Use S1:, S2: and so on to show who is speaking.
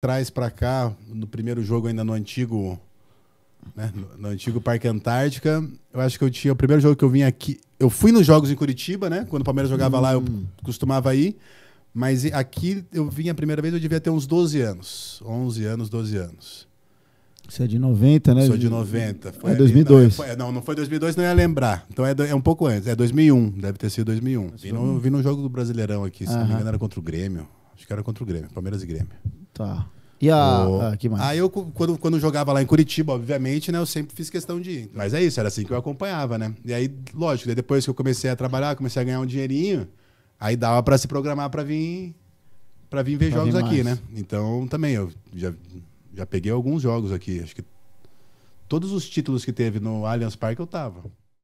S1: traz para cá, no primeiro jogo ainda no antigo, né, no antigo Parque Antártica, eu acho que eu tinha o primeiro jogo que eu vim aqui, eu fui nos jogos em Curitiba, né? Quando o Palmeiras jogava hum. lá, eu hum. costumava ir, mas aqui eu vim a primeira vez, eu devia ter uns 12 anos, 11 anos, 12 anos.
S2: Você é de 90, né? Sou de 90. Foi é 2002. Não,
S1: é, foi, não, não foi 2002, não ia lembrar. Então é, do, é um pouco antes. É 2001, deve ter sido 2001. Vim num, vim num jogo do Brasileirão aqui, se não me engano era contra o Grêmio. Acho que era contra o Grêmio, Palmeiras e Grêmio. Tá. E a. O... Ah, que mais? Aí eu, quando, quando jogava lá em Curitiba, obviamente, né? Eu sempre fiz questão de ir. Mas é isso, era assim que eu acompanhava, né? E aí, lógico, depois que eu comecei a trabalhar, comecei a ganhar um dinheirinho, aí dava para se programar para vir para vir ver pra jogos vir aqui, né? Então também eu já, já peguei alguns jogos aqui. Acho que todos os títulos que teve no Allianz Parque eu tava.